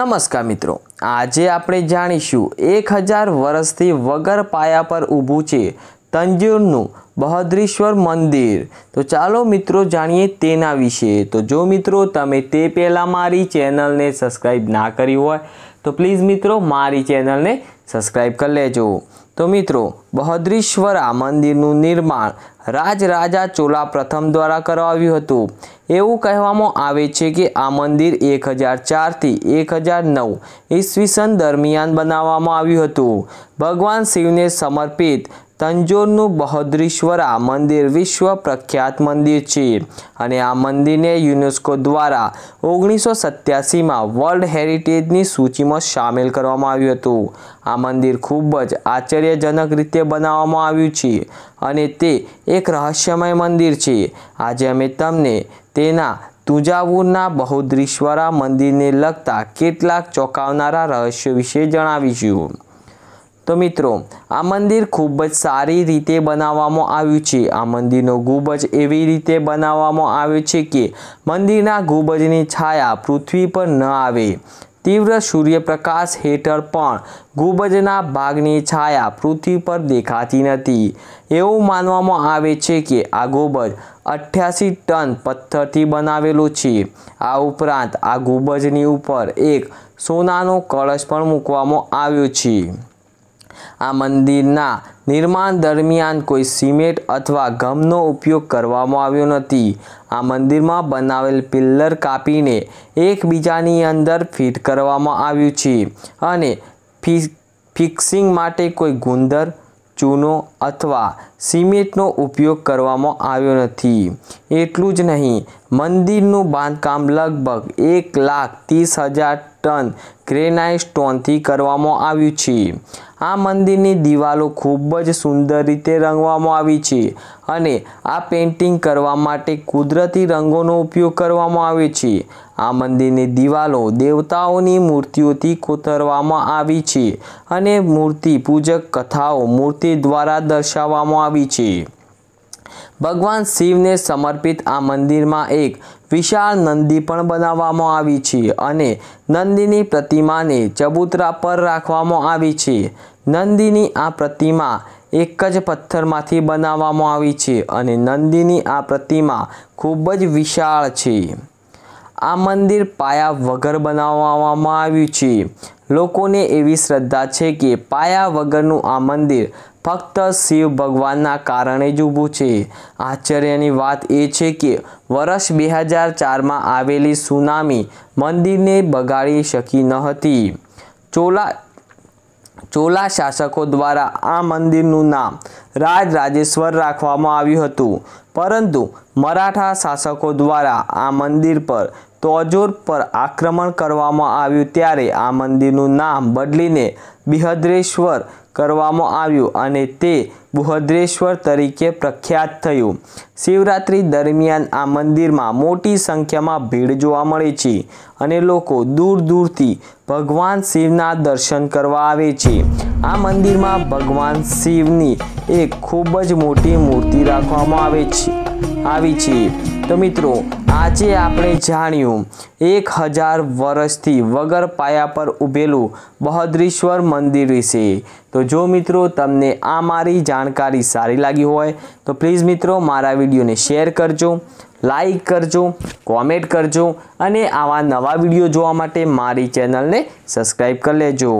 નમસ્કાર મિત્રો આજે આપણે જાણીશું એક હજાર વર્ષથી વગર પાયા પર ઊભું છે તંજુરનું બહદ્રેશ્વર મંદિર તો ચાલો મિત્રો જાણીએ તેના વિશે તો જો મિત્રો તમે તે પહેલાં મારી ચેનલને સબસ્ક્રાઈબ ના કરી હોય તો પ્લીઝ મિત્રો મારી ચેનલને સબસ્ક્રાઈબ કરી લેજો તો મિત્રો બહદ્રીશ્વર આ મંદિરનું નિર્માણ રાજરાજા ચોલા પ્રથમ દ્વારા કરાવ્યું હતું એવું કહેવામાં આવે છે કે આ મંદિર એક હજાર ચારથી એક હજાર નવ ઈસવીસન દરમિયાન બનાવવામાં આવ્યું હતું ભગવાન શિવને સમર્પિત તંજોરનું બહોદ્રીશ્વરા મંદિર વિશ્વ પ્રખ્યાત મંદિર છે અને આ મંદિરને યુનેસ્કો દ્વારા ઓગણીસો સત્યાસીમાં વર્લ્ડ હેરિટેજની સૂચિમાં સામેલ કરવામાં આવ્યું હતું આ મંદિર ખૂબ જ આશ્ચર્યજનક રીતે બનાવવામાં આવ્યું છે અને તે એક રહસ્યમય મંદિર છે આજે અમે તમને તેના તુજાવુરના બહુદ્રીશ્વરા મંદિરને લગતા કેટલાક ચોંકાવનારા રહસ્યો વિશે જણાવીશું તો મિત્રો આ મંદિર ખૂબ જ સારી રીતે બનાવવામાં આવ્યું છે આ મંદિરનો ગુંબજ એવી રીતે બનાવવામાં આવ્યો છે કે મંદિરના ગુંબજની છાયા પૃથ્વી પર ન આવે તીવ્ર સૂર્યપ્રકાશ હેઠળ પણ ગુંબજના ભાગની છાયા પૃથ્વી પર દેખાતી નથી એવું માનવામાં આવે છે કે આ ગુંબજ અઠ્યાસી ટન પથ્થરથી બનાવેલો છે આ ઉપરાંત આ ગુંબજની ઉપર એક સોનાનો કળશ પણ મૂકવામાં આવ્યો છે આ મંદિરના નિર્માણ દરમિયાન કોઈ સિમેન્ટ અથવા ગમનો ઉપયોગ કરવામાં આવ્યો નથી આ મંદિરમાં બનાવેલ પિલ્લર કાપીને એકબીજાની અંદર ફિટ કરવામાં આવ્યું છે અને ફિક્સિંગ માટે કોઈ ગુંદર ચૂનો અથવા સિમેન્ટનો ઉપયોગ કરવામાં આવ્યો નથી એટલું જ નહીં મંદિરનું બાંધકામ લગભગ એક લાખ ત્રીસ હજાર ટન ગ્રેનાઇટ સ્ટોનથી કરવામાં આવ્યું છે આ મંદિરની દિવાલો ખૂબ જ સુંદર રીતે રંગવામાં આવી છે અને આ પેઇન્ટિંગ કરવા માટે કુદરતી રંગોનો ઉપયોગ કરવામાં આવે છે આ મંદિરની દિવાલો દેવતાઓની મૂર્તિઓથી કોતરવામાં આવી છે અને મૂર્તિ પૂજક કથાઓ મૂર્તિ દ્વારા દર્શાવવામાં આવી છે ભગવાન શિવને સમર્પિત આ મંદિરમાં એક વિશાળ નંદી પણ બનાવવામાં આવી છે અને નંદીની પ્રતિમાને ચબૂતરા પર રાખવામાં આવી છે નંદીની આ પ્રતિમા એક જ પથ્થરમાંથી બનાવવામાં આવી છે અને નંદીની આ પ્રતિમા ખૂબ જ વિશાળ છે આ મંદિર પાયા વગર બનાવવામાં આવ્યું છે લોકોને એવી શ્રદ્ધા છે કે પાયા વગરનું આ મંદિર ફક્ત શિવ ભગવાનના કારણે જ ઊભું છે આશ્ચર્યની વાત એ છે કે વર્ષ બે હજાર ચારમાં આવેલી સુનામી મંદિરને બગાડી શકી ન હતી ચોલા ચોલા શાસકો દ્વારા આ મંદિરનું નામ રાજ રાજેશ્વર રાખવામાં આવ્યું હતું પરંતુ મરાઠા શાસકો દ્વારા આ મંદિર પર તોજોર પર આક્રમણ કરવામાં આવ્યું ત્યારે આ મંદિરનું નામ બદલીને બિહદ્રેશ્વર કરવામાં આવ્યું અને તે બૃહદ્રેશ્વર તરીકે પ્રખ્યાત થયું શિવરાત્રિ દરમિયાન આ મંદિરમાં મોટી સંખ્યામાં ભીડ જોવા મળે છે અને લોકો દૂર દૂરથી ભગવાન શિવના દર્શન કરવા આવે છે આ મંદિરમાં ભગવાન શિવની એક ખૂબ જ મોટી મૂર્તિ રાખવામાં આવે છે આવી છે તો મિત્રો આજે આપણે જાણ્યું એક હજાર વર્ષથી વગર પાયા પર ઊભેલું બહદ્રેશ્વર મંદિર વિશે તો જો મિત્રો તમને આ મારી જાણકારી સારી લાગી હોય તો પ્લીઝ મિત્રો મારા વિડીયોને શેર કરજો લાઈક કરજો કોમેન્ટ કરજો અને આવા નવા વિડીયો જોવા માટે મારી ચેનલને સબસ્ક્રાઈબ કરી લેજો